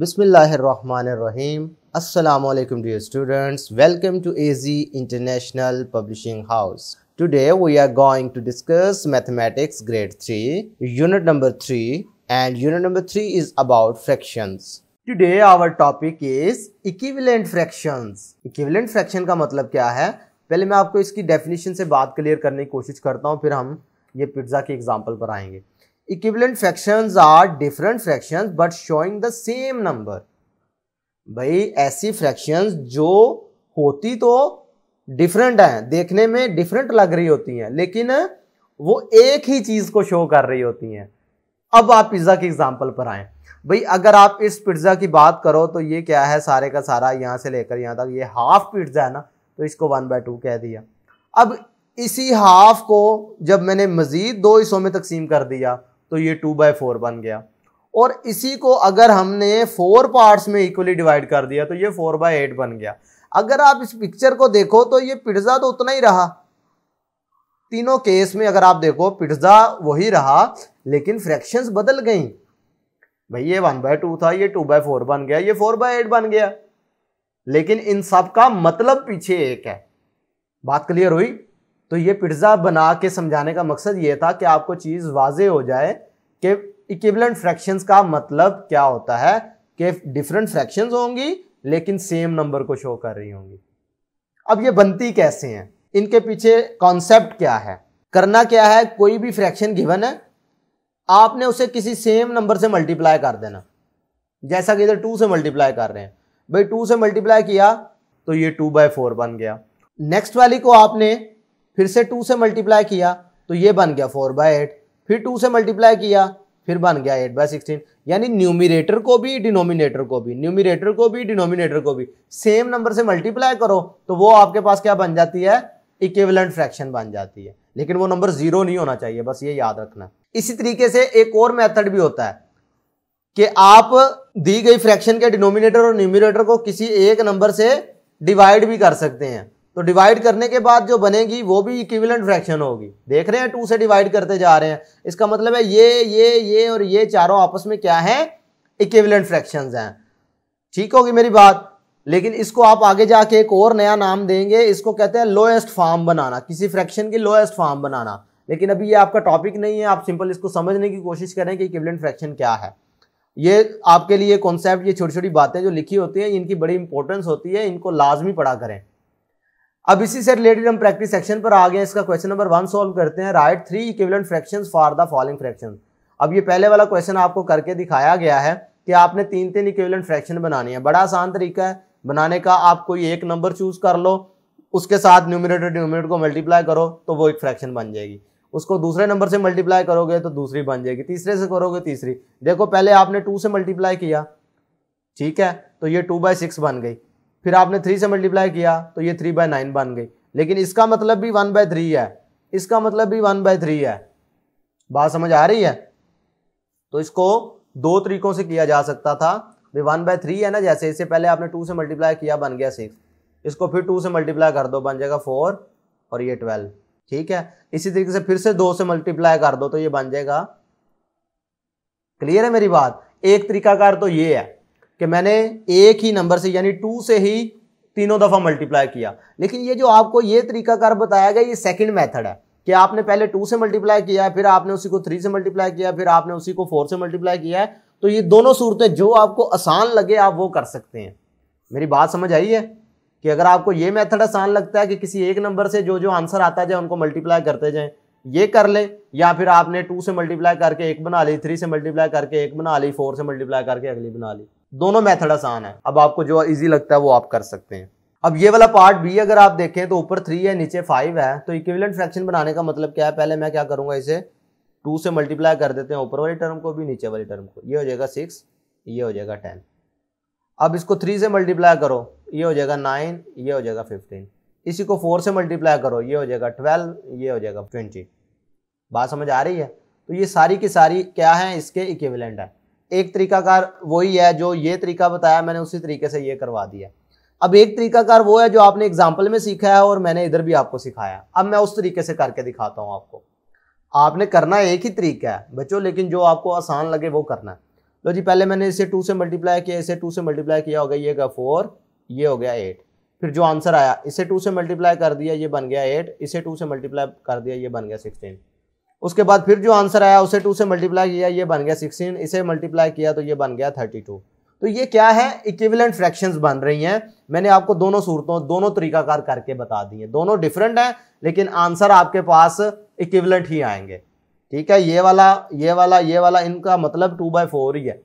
बिसमीम् अल्लाम dear students welcome to a international publishing house today we are going to discuss mathematics grade three unit number three and unit number three is about fractions today our topic is equivalent fractions equivalent fraction का मतलब क्या है पहले मैं आपको इसकी definition से बात क्लियर करने की कोशिश करता हूँ फिर हम ये पिज्ज़ा के एग्जाम्पल पर आएंगे equivalent fraction are different fraction but showing the same number भाई ऐसी फ्रैक्शंस जो होती तो डिफरेंट हैं देखने में डिफरेंट लग रही होती हैं लेकिन वो एक ही चीज को शो कर रही होती हैं अब आप पिज्जा की एग्जाम्पल पर आए भाई अगर आप इस पिज्जा की बात करो तो ये क्या है सारे का सारा यहाँ से लेकर यहाँ तक ये हाफ पिज्जा है ना तो इसको वन बाय टू कह दिया अब इसी हाफ को जब मैंने मज़ीद दो हिस्सों में तकसीम कर दिया तो ये टू बाय फोर बन गया और इसी को अगर हमने फोर पार्ट्स में इक्वली डिवाइड कर दिया तो ये फोर बाय एट बन गया अगर आप इस पिक्चर को देखो तो ये पिज्ज़ा तो उतना ही रहा तीनों केस में अगर आप देखो पिज्ज़ा वही रहा लेकिन फ्रैक्शंस बदल गई भाई ये वन बाय टू था ये टू बाय फोर बन गया ये फोर बाय एट बन गया लेकिन इन सब का मतलब पीछे एक है बात क्लियर हुई तो ये पिज्ज़ा बना के समझाने का मकसद ये था कि आपको चीज़ वाज हो जाए कि इक्वलेंट फ्रैक्शंस का मतलब क्या होता है कि डिफरेंट फ्रैक्शंस होंगी लेकिन सेम नंबर को शो कर रही होंगी अब ये बनती कैसे हैं इनके पीछे कॉन्सेप्ट क्या है करना क्या है कोई भी फ्रैक्शन गिवन है आपने उसे किसी सेम नंबर से मल्टीप्लाई कर देना जैसा कि इधर टू से मल्टीप्लाई कर रहे हैं भाई टू से मल्टीप्लाई किया तो ये टू बाय फोर बन गया नेक्स्ट वाली को आपने फिर से टू से मल्टीप्लाई किया तो ये बन गया फोर बाय एट फिर टू से मल्टीप्लाई किया फिर बन गया एट बाय सिक्सटीन यानी न्यूमिनेटर को भी डिनोमिनेटर को भी न्यूमिनेटर को भी डिनोमिनेटर को भी सेम नंबर से मल्टीप्लाई करो तो वो आपके पास क्या बन जाती है इक्विवेलेंट फ्रैक्शन बन जाती है लेकिन वो नंबर जीरो नहीं होना चाहिए बस ये याद रखना इसी तरीके से एक और मेथड भी होता है कि आप दी गई फ्रैक्शन के डिनोमिनेटर और न्यूमिनेटर को किसी एक नंबर से डिवाइड भी कर सकते हैं तो डिवाइड करने के बाद जो बनेगी वो भी इक्विवेलेंट फ्रैक्शन होगी देख रहे हैं टू से डिवाइड करते जा रहे हैं इसका मतलब है ये ये ये और ये चारों आपस में क्या है इक्विवेलेंट फ्रैक्शन हैं ठीक होगी मेरी बात लेकिन इसको आप आगे जाके एक और नया नाम देंगे इसको कहते हैं लोएस्ट फॉर्म बनाना किसी फ्रैक्शन की लोएस्ट फॉर्म बनाना लेकिन अभी ये आपका टॉपिक नहीं है आप सिंपल इसको समझने की कोशिश करें कि इक्विवेलेंट फ्रैक्शन क्या है ये आपके लिए कॉन्सेप्ट ये छोटी छोटी बातें जो लिखी होती हैं इनकी बड़ी इंपॉर्टेंस होती है इनको लाजमी पढ़ा करें अब इसी से रिलेटेड हम प्रैक्टिस सेक्शन पर आ गए इसका क्वेश्चन नंबर वन सॉल्व करते हैं right three equivalent fractions for the following fractions अब ये पहले वाला क्वेश्चन आपको करके दिखाया गया है कि आपने तीन तीन इक्विवेलेंट फ्रैक्शन बनानी है बड़ा आसान तरीका है बनाने का आप कोई एक नंबर चूज कर लो उसके साथ न्यूमिनेटर न्यूमिनेट को मल्टीप्लाई करो तो वो एक फ्रैक्शन बन जाएगी उसको दूसरे नंबर से मल्टीप्लाई करोगे तो दूसरी बन जाएगी तीसरे से करोगे तीसरी देखो पहले आपने टू से मल्टीप्लाई किया ठीक है तो ये टू बाय सिक्स बन गई फिर आपने थ्री से मल्टीप्लाई किया तो ये थ्री बाय नाइन बन गई लेकिन इसका मतलब भी वन बाय थ्री है इसका मतलब भी वन बाय थ्री है बात समझ आ रही है तो इसको दो तरीकों से किया जा सकता था भाई वन बाय थ्री है ना जैसे इससे पहले आपने टू से मल्टीप्लाई किया बन गया सिक्स इसको फिर टू से मल्टीप्लाई कर दो बन जाएगा फोर और ये ट्वेल्व ठीक है इसी तरीके से फिर से दो से मल्टीप्लाई कर दो तो ये बन जाएगा क्लियर है मेरी बात एक तरीकाकार तो ये है कि मैंने एक ही नंबर से यानी टू से ही तीनों दफ़ा मल्टीप्लाई किया लेकिन ये जो आपको ये तरीकाकार बताया गया ये सेकंड मेथड है कि आपने पहले टू से मल्टीप्लाई किया है फिर आपने उसी को थ्री से मल्टीप्लाई किया फिर आपने उसी को फोर से मल्टीप्लाई किया है तो ये दोनों सूरतें जो आपको आसान लगे आप वो कर सकते हैं मेरी बात समझ आई है कि अगर आपको ये मेथड आसान लगता है कि किसी एक नंबर से जो जो आंसर आता जाए उनको मल्टीप्लाई करते जाए ये कर लें या फिर आपने टू से मल्टीप्लाई करके एक बना ली थ्री से मल्टीप्लाई करके एक बना ली फोर से मल्टीप्लाई करके अगली बना ली दोनों मेथड आसान है अब आपको जो इजी लगता है वो आप कर सकते हैं अब ये वाला पार्ट भी अगर आप देखें तो ऊपर थ्री है नीचे फाइव है तो इक्विवेलेंट फ्रैक्शन बनाने का मतलब क्या है पहले मैं क्या करूंगा इसे टू से मल्टीप्लाई कर देते हैं ऊपर वाली टर्म को भी नीचे वाली टर्म को ये हो जाएगा सिक्स ये हो जाएगा टेन अब इसको थ्री से मल्टीप्लाई करो ये हो जाएगा नाइन ये हो जाएगा फिफ्टीन इसी को फोर से मल्टीप्लाई करो ये हो जाएगा ट्वेल्व ये हो जाएगा ट्वेंटी बात समझ आ रही है तो ये सारी की सारी क्या है इसके इक्विवेलेंट है एक तरीकाकार वही है जो ये तरीका बताया मैंने उसी तरीके से ये करवा दिया अब एक तरीकाकार वो है जो आपने एग्जाम्पल में सीखा है और मैंने इधर भी आपको सिखाया अब मैं उस तरीके से करके दिखाता हूँ आपको आपने करना एक ही तरीका है बच्चों लेकिन जो आपको आसान लगे वो करना है लो जी पहले मैंने इसे टू से मल्टीप्लाई किया इसे टू से मल्टीप्लाई किया हो गया ये गया फोर ये हो गया एट फिर जो आंसर आया इसे टू से मल्टीप्लाई कर दिया ये बन गया एट इसे टू से मल्टीप्लाई कर दिया ये बन गया सिक्सटीन उसके बाद फिर जो आंसर आया उसे टू से मल्टीप्लाई किया ये बन गया सिक्सटीन इसे मल्टीप्लाई किया तो ये बन गया थर्टी टू तो ये क्या है इक्विवेलेंट फ्रैक्शंस बन रही हैं मैंने आपको दोनों सूरतों दोनों तरीकाकार करके बता दिए दोनों डिफरेंट हैं लेकिन आंसर आपके पास इक्विवेलेंट ही आएंगे ठीक है ये वाला ये वाला ये वाला इनका मतलब टू बाय फोर ही है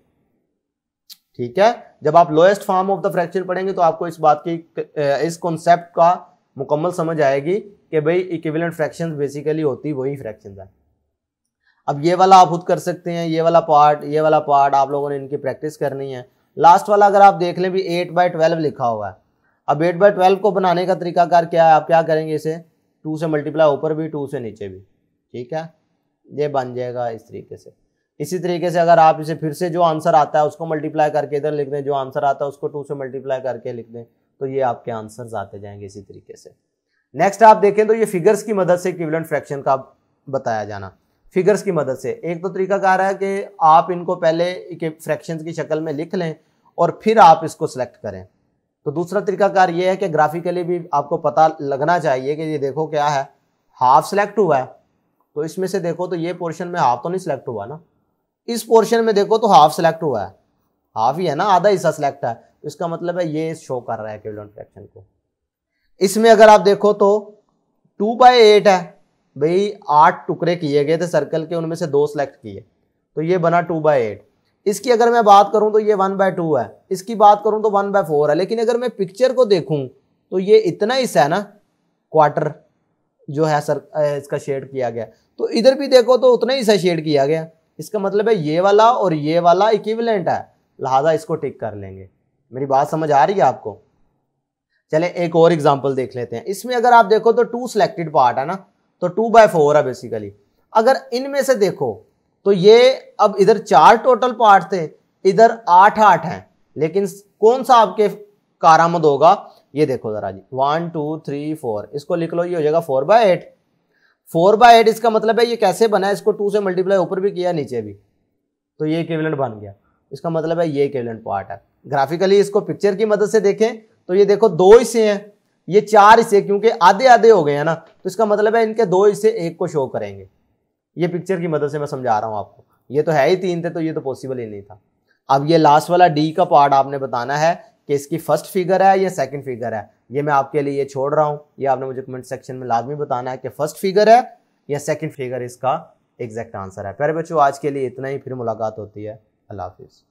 ठीक है जब आप lowest form of the fraction पढ़ेंगे तो आपको इस बात की इस कॉन्सेप्ट का मुकम्मल समझ आएगी कि भाई इक्विवेलेंट फ्रैक्शंस बेसिकली होती वही फ्रैक्शंस है अब ये वाला आप खुद कर सकते हैं ये वाला पार्ट ये वाला पार्ट आप लोगों ने इनकी प्रैक्टिस करनी है लास्ट वाला अगर आप देख लें भी एट बाई ट्वेल्व लिखा हुआ है अब एट बाई ट्वेल्व को बनाने का तरीकाकार क्या है आप क्या करेंगे इसे टू से मल्टीप्लाई ऊपर भी टू से नीचे भी ठीक है ये बन जाएगा इस तरीके से इसी तरीके से अगर आप इसे फिर से जो आंसर आता है उसको मल्टीप्लाई करके इधर लिख दें जो आंसर आता है उसको टू से मल्टीप्लाई करके लिख दें तो ये आपके आंसर्स आते जाएंगे इसी तरीके से नेक्स्ट आप देखें तो ये फिगर्स की मदद से इक्विवेलेंट फ्रैक्शन का बताया जाना फिगर्स की मदद से एक तो तरीका कह रहा है कि आप इनको पहले फ्रैक्शन फ्रैक्शंस की शक्ल में लिख लें और फिर आप इसको सेलेक्ट करें तो दूसरा तरीकाकार ये है कि ग्राफिकली भी आपको पता लगना चाहिए कि ये देखो क्या है हाफ सेलेक्ट हुआ है तो इसमें से देखो तो ये पोर्शन में हाफ तो नहीं सिलेक्ट हुआ ना इस पोर्शन में देखो तो हाफ सेलेक्ट हुआ है हाफ ही है ना आधा हिस्सा सेलेक्ट है इसका मतलब है ये शो कर रहा है फ्रैक्शन को इसमें अगर आप देखो तो टू बाई एट है भाई आठ टुकड़े किए गए थे सर्कल के उनमें से दो सेलेक्ट किए तो ये बना टू बाई एट इसकी अगर मैं बात करूं तो ये वन बाय टू है इसकी बात करूं तो वन बाय फोर है लेकिन अगर मैं पिक्चर को देखूं तो ये इतना हिस्सा है ना क्वार्टर जो है सर इसका शेड किया गया तो इधर भी देखो तो उतना ही हिस्सा शेड किया गया इसका मतलब है ये वाला और ये वाला इक्विवेलेंट है लिहाजा इसको टिक कर लेंगे मेरी बात समझ आ रही है आपको चले एक और एग्जाम्पल देख लेते हैं इसमें अगर आप देखो तो टू सिलेक्टेड पार्ट है ना तो टू बाय फोर है बेसिकली अगर इनमें से देखो तो ये अब इधर चार टोटल पार्ट थे इधर आठ आठ हैं लेकिन कौन सा आपके कारामद होगा ये देखो जरा जी वन टू थ्री फोर इसको लिख लो ये हो जाएगा four by eight four by eight इसका मतलब है ये कैसे बना है इसको टू से मल्टीप्लाई ऊपर भी किया नीचे भी तो ये इक्विवेलेंट बन गया इसका मतलब है ये इक्विवेलेंट पार्ट है ग्राफिकली इसको पिक्चर की मदद से देखें तो ये देखो दो हिस्से हैं ये चार हिस्से क्योंकि आधे आधे हो गए हैं ना तो इसका मतलब है इनके दो हिस्से एक को शो करेंगे ये पिक्चर की मदद से मैं समझा रहा हूँ आपको ये तो है ही तीन थे तो ये तो पॉसिबल ही नहीं था अब ये लास्ट वाला डी का पार्ट आपने बताना है कि इसकी फर्स्ट फिगर है या सेकंड फिगर है ये मैं आपके लिए ये छोड़ रहा हूँ ये आपने मुझे कमेंट सेक्शन में लाजमी बताना है कि फर्स्ट फिगर है या सेकंड फिगर इसका एग्जैक्ट आंसर है प्यारे बच्चों आज के लिए इतना ही फिर मुलाकात होती है अल्लाह हाफिज़